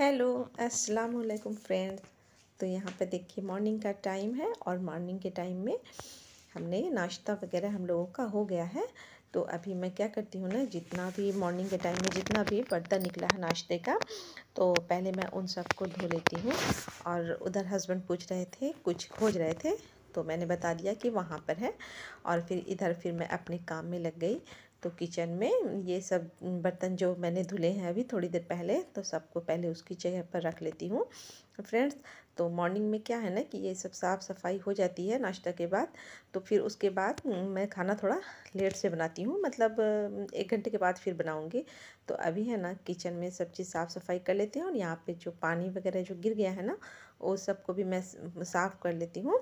hello अस्सलाम वालेकुम friends तो यहाँ पे देखिए मॉर्निंग का टाइम है और मॉर्निंग के टाइम में हमने नाश्ता वगैरह हम लोगों का हो गया है तो अभी मैं क्या करती हूँ ना जितना भी मॉर्निंग के टाइम में जितना भी पर्दा निकला है नाश्ते का तो पहले मैं उन सबको धो लेती हूँ और उधर हस्बैंड पूछ रहे थे कुछ खोज रहे थे तो मैंने बता दिया कि वहाँ पर है और फिर इधर फिर मैं अपने काम में लग गई तो किचन में ये सब बर्तन जो मैंने धुले हैं अभी थोड़ी देर पहले तो सबको पहले उसकी जगह पर रख लेती हूँ फ्रेंड्स तो मॉर्निंग में क्या है ना कि ये सब साफ़ सफाई हो जाती है नाश्ता के बाद तो फिर उसके बाद मैं खाना थोड़ा लेट से बनाती हूँ मतलब एक घंटे के बाद फिर बनाऊँगी तो अभी है ना किचन में सब चीज़ साफ़ सफाई कर लेते हैं और यहाँ पे जो पानी वगैरह जो गिर गया है ना वो सब को भी मैं साफ़ कर लेती हूँ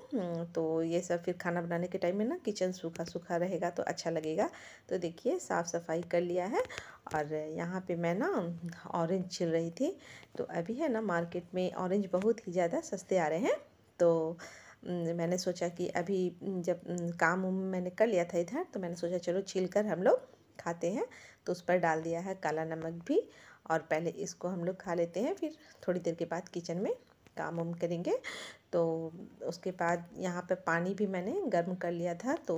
तो ये सब फिर खाना बनाने के टाइम में ना किचन सूखा सूखा रहेगा तो अच्छा लगेगा तो देखिए साफ़ सफाई कर लिया है और यहाँ पे मैं ना ऑरेंज छिल रही थी तो अभी है ना मार्केट में ऑरेंज बहुत ही ज़्यादा सस्ते आ रहे हैं तो मैंने सोचा कि अभी जब काम मैंने कर लिया था इधर तो मैंने सोचा चलो छील कर हम लोग खाते हैं तो उस पर डाल दिया है काला नमक भी और पहले इसको हम लोग खा लेते हैं फिर थोड़ी देर के बाद किचन में काम उम करेंगे तो उसके बाद यहाँ पे पानी भी मैंने गर्म कर लिया था तो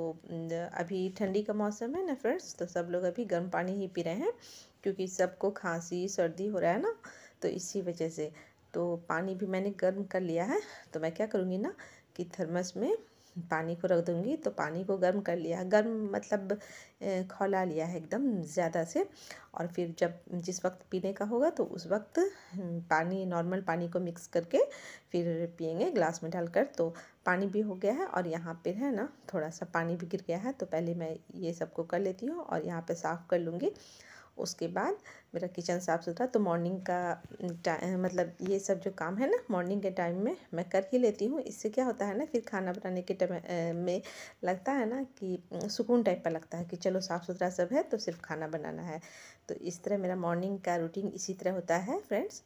अभी ठंडी का मौसम है ना फ्रेंड्स तो सब लोग अभी गर्म पानी ही पी रहे हैं क्योंकि सबको खांसी सर्दी हो रहा है ना तो इसी वजह से तो पानी भी मैंने गर्म कर लिया है तो मैं क्या करूँगी ना कि थर्मस में पानी को रख दूँगी तो पानी को गर्म कर लिया गर्म मतलब खौला लिया है एकदम ज़्यादा से और फिर जब जिस वक्त पीने का होगा तो उस वक्त पानी नॉर्मल पानी को मिक्स करके फिर पियेंगे ग्लास में डालकर तो पानी भी हो गया है और यहाँ पर है ना थोड़ा सा पानी भी गिर गया है तो पहले मैं ये सबको कर लेती हूँ और यहाँ पर साफ़ कर लूँगी उसके बाद मेरा किचन साफ़ सुथरा तो मॉर्निंग का मतलब ये सब जो काम है ना मॉर्निंग के टाइम में मैं कर ही लेती हूँ इससे क्या होता है ना फिर खाना बनाने के टाइम में लगता है ना कि सुकून टाइप का लगता है कि चलो साफ़ सुथरा सब है तो सिर्फ खाना बनाना है तो इस तरह मेरा मॉर्निंग का रूटीन इसी तरह होता है फ्रेंड्स